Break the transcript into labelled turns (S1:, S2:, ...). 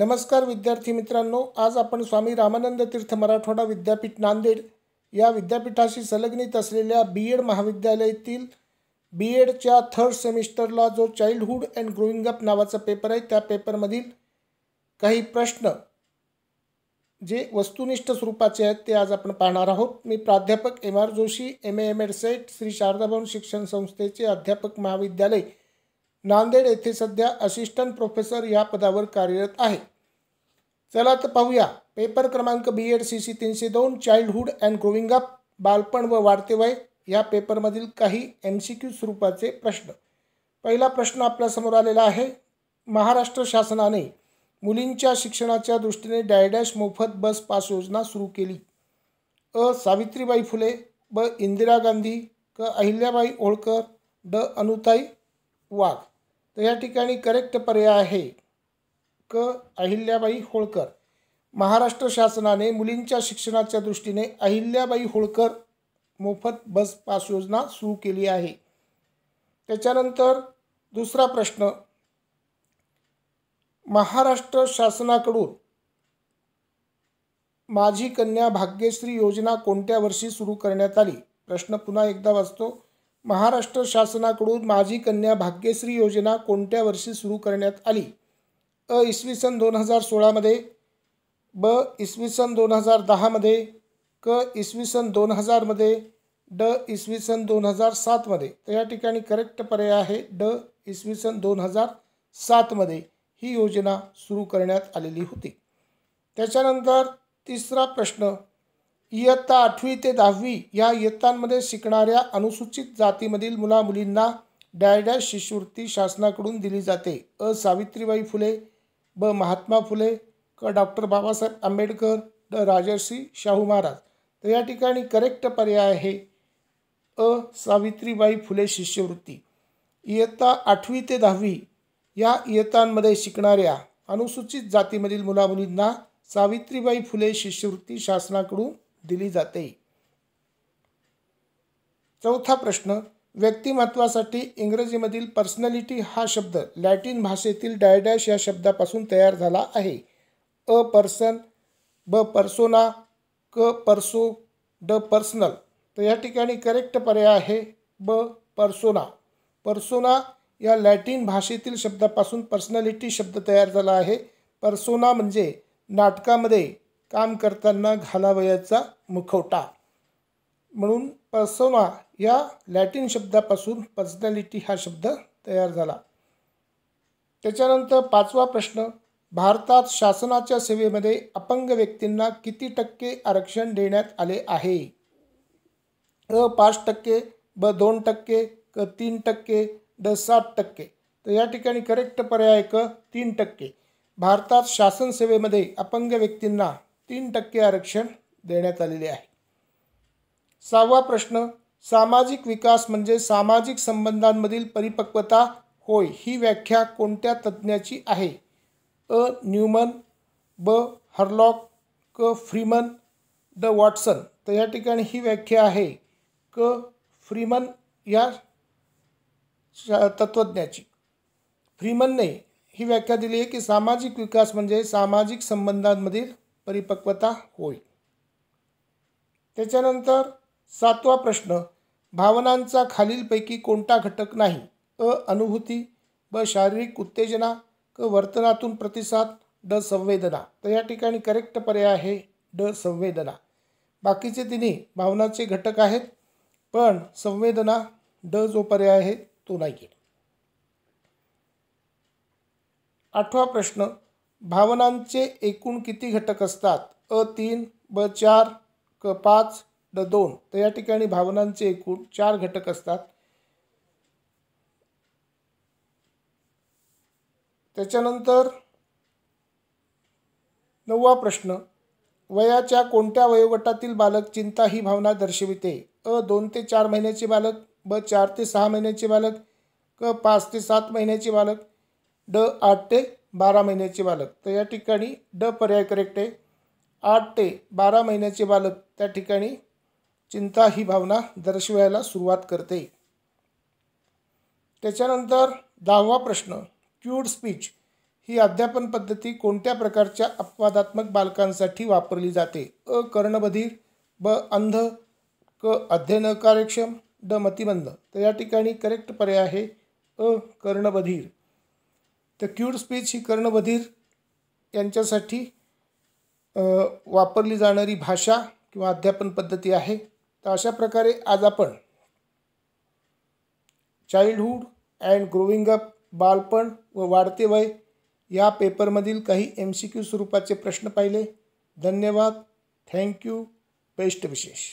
S1: नमस्कार विद्यार्थी मित्रांनो आज आपण स्वामी रामानंद तीर्थ मराठवाडा विद्यापीठ नांदेड या विद्यापीठाशी संलग्नित असलेल्या बी एड महाविद्यालयातील बी एडच्या थर्ड सेमिस्टरला जो चाईल्डहूड अँड ग्रोईंग अप नावाचा पेपर आहे त्या पेपरमधील काही प्रश्न जे वस्तुनिष्ठ स्वरूपाचे आहेत ते आज आपण पाहणार आहोत मी प्राध्यापक M R Joshi M A M Ed SET Shri Sharadabhavan शिक्षण संस्थेचे अध्यापक महाविद्यालय नांदेड येथे सध्या असिस्टंट प्रोफेसर या पदावर कार्यरत आहे चला तर पाहूया पेपर क्रमांक बी एड सी सी तीनशे दोन चाइल्डहूड अँड ग्रोविंग अप बालपण व वाढते वय या पेपरमधील काही एम सी क्यू स्वरूपाचे प्रश्न पहिला प्रश्न आपल्यासमोर आलेला आहे महाराष्ट्र शासनाने मुलींच्या शिक्षणाच्या दृष्टीने डायडॅश मोफत बस पास योजना सुरू केली अ सावित्रीबाई फुले ब इंदिरा गांधी क अहिल्याबाई ओळकर ड अनुताई वाघ तर या ठिकाणी करेक्ट पर्याय आहे क अहिल्याबाई होळकर महाराष्ट्र शासनाने मुलींच्या शिक्षणाच्या दृष्टीने अहिल्याबाई होळकर मोफत बस पास योजना सुरू केली आहे त्याच्यानंतर दुसरा प्रश्न महाराष्ट्र शासनाकडून माझी कन्या भाग्यश्री योजना कोणत्या वर्षी सुरू करण्यात आली प्रश्न पुन्हा एकदा वाचतो महाराष्ट्र शासनाकडून माझी कन्या भाग्यश्री योजना कोणत्या वर्षी सुरू करण्यात आली अ इसवी सन दोन हजार सोळामध्ये ब इसवी सन दोन हजार दहामध्ये क इसवी सन दोन हजारमध्ये ड इसवी सन दोन हजार सातमध्ये तर या ठिकाणी करेक्ट पर्याय आहे ड इसवी सन दोन हजार सातमध्ये ही योजना सुरू करण्यात आलेली होती त्याच्यानंतर तिसरा प्रश्न इयत्ता आठवी ते दहावी या इयत्तांमध्ये शिकणाऱ्या अनुसूचित जातीमधील मुला मुलींना डॅडॅश शिष्यवृत्ती शासनाकडून दिली जाते अ सावित्रीबाई फुले ब महात्मा फुले क डॉक्टर बाबासाहेब आंबेडकर ड राजर्षी शाहू महाराज तर या ठिकाणी करेक्ट पर्याय आहे अ सावित्रीबाई फुले शिष्यवृत्ती इयत्ता आठवी ते दहावी या इयत्तांमध्ये शिकणाऱ्या अनुसूचित जातीमधील मुला मुलींना सावित्रीबाई फुले शिष्यवृत्ती शासनाकडून दिली जाते चौथा प्रश्न व्यक्तिमत्वासाठी इंग्रजीमधील पर्सनॅलिटी हा शब्द लॅटिन भाषेतील डायडॅश या शब्दापासून तयार झाला आहे अ पर्सन ब पर्सोना क पर्सो ड पर्सनल तर या ठिकाणी करेक्ट पर्याय आहे ब पर्सोना पर्सोना या लॅटिन भाषेतील शब्दापासून पर्सनॅलिटी शब्द तयार झाला आहे पर्सोना म्हणजे नाटकामध्ये काम करताना घालावयाचा मुखवटा म्हणून पर्सोना या लॅटिन शब्दापासून पर्सनॅलिटी हा शब्द तयार झाला त्याच्यानंतर पाचवा प्रश्न भारतात शासनाच्या सेवेमध्ये अपंग व्यक्तींना किती टक्के आरक्षण देण्यात आले आहे अ पाच टक्के ब दोन टक्के क तीन टक्के ड सात टक्के तर या ठिकाणी करेक्ट पर्याय क तीन टक्के भारतात शासन सेवेमध्ये अपंग व्यक्तींना तीन टक्के आरक्षण देण्यात आलेले आहे सहावा प्रश्न सामाजिक विकास म्हणजे सामाजिक संबंधांमधील परिपक्वता होय ही व्याख्या कोणत्या तज्ज्ञाची आहे अ न्यूमन ब हर्लॉक क फ्रीमन द वॉटसन तर या ठिकाणी ही व्याख्या आहे क फ्रीमन या तत्वज्ञाची फ्रीमनने ही व्याख्या दिली आहे की सामाजिक विकास म्हणजे सामाजिक संबंधांमधील परिपक्वता होईल त्याच्यानंतर सातवा प्रश्न भावनांचा खालीलपैकी कोणता घटक नाही अ अनुभूती ब शारीरिक उत्तेजना क वर्तनातून प्रतिसाद ड संवेदना तर या ठिकाणी करेक्ट पर्याय आहे ड संवेदना बाकीचे तिन्ही भावनाचे घटक आहेत पण संवेदना ड जो पर्याय आहे तो नाही आहे आठवा प्रश्न भावनांचे एकूण किती घटक असतात अ तीन ब चार क पाच ड दोन तर या ठिकाणी भावनांचे एकूण चार घटक असतात त्याच्यानंतर नववा प्रश्न वयाच्या कोणत्या वयोगटातील बालक चिंता ही भावना दर्शविते अ दोन ते चार महिन्याचे बालक ब चार ते सहा महिन्याचे बालक क पाच ते सात महिन्याचे बालक ड आठ ते बारा महिन्याचे बालक तर या ठिकाणी ड पर्याय करेक्ट आहे आठ ते बारा महिन्याचे बालक त्या ठिकाणी चिंता ही भावना दर्शवायला सुरुवात करते त्याच्यानंतर दहावा प्रश्न क्यूड स्पीच ही अध्यापन पद्धती कोणत्या प्रकारच्या अपवादात्मक बालकांसाठी वापरली जाते अ कर्णबधीर ब अंध क अध्ययन कार्यक्षम ड मतिमंद तर या ठिकाणी करेक्ट पर्याय आहे अ कर्णबधीर तर क्यूड स्पीच ही कर्णबधीर यांच्यासाठी वापरली जाणारी भाषा किंवा अध्यापन पद्धती आहे तर अशा प्रकारे आज आपण चाइल्डहूड अँड ग्रोविंग अप बालपण व वाढते वय या पेपरमधील काही एम सी क्यू स्वरूपाचे प्रश्न पाहिले धन्यवाद थँक्यू बेस्ट विशेष